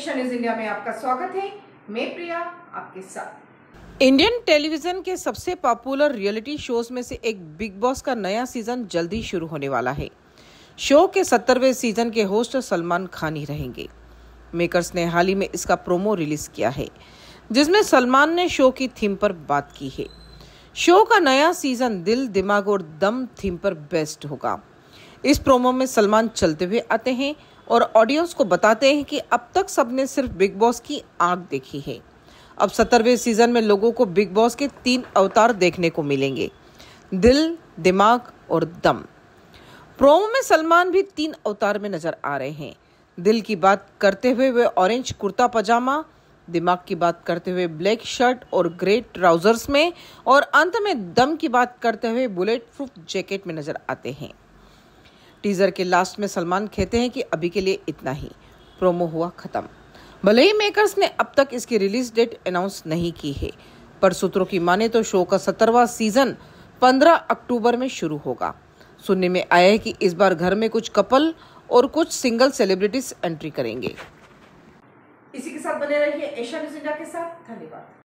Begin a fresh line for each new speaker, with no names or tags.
Asia news India में आपका स्वागत है मैं प्रिया आपके साथ
इंडियन टेलीविजन के सबसे पॉपुलर रियलिटी शोज में से एक बिग बॉस का नया सीजन जल्दी शुरू होने वाला है शो के सत्तरवें सीजन के होस्ट सलमान खान ही रहेंगे मेकर्स ने हाल ही में इसका प्रोमो रिलीज किया है जिसमें सलमान ने शो की थीम पर बात की है शो का नया सीजन दिल दिमाग और दम थीम पर बेस्ट होगा इस प्रोमो में सलमान चलते हुए आते हैं और ऑडियंस को बताते हैं कि अब तक सबने सिर्फ बिग बॉस की आग देखी है अब सत्तरवें सीजन में लोगों को बिग बॉस के तीन अवतार देखने को मिलेंगे दिल दिमाग और दम प्रोमो में सलमान भी तीन अवतार में नजर आ रहे हैं दिल की बात करते हुए वे ऑरेंज कुर्ता पजामा दिमाग की बात करते हुए ब्लैक शर्ट और ग्रे ट्राउजर्स में और अंत में दम की बात करते हुए बुलेट प्रूफ जैकेट में नजर आते हैं टीजर के लास्ट में सलमान कहते हैं कि अभी के लिए इतना ही प्रोमो हुआ खत्म भले ही मेकर्स ने अब तक इसकी रिलीज डेट अनाउंस नहीं की है पर सूत्रों की माने तो शो का सत्तरवा सीजन 15 अक्टूबर में शुरू होगा सुनने में आया है कि इस बार घर में कुछ कपल और कुछ सिंगल सेलिब्रिटीज एंट्री करेंगे इसी के साथ बने रहिए एशिया
न्यूज इंडिया के साथ धन्यवाद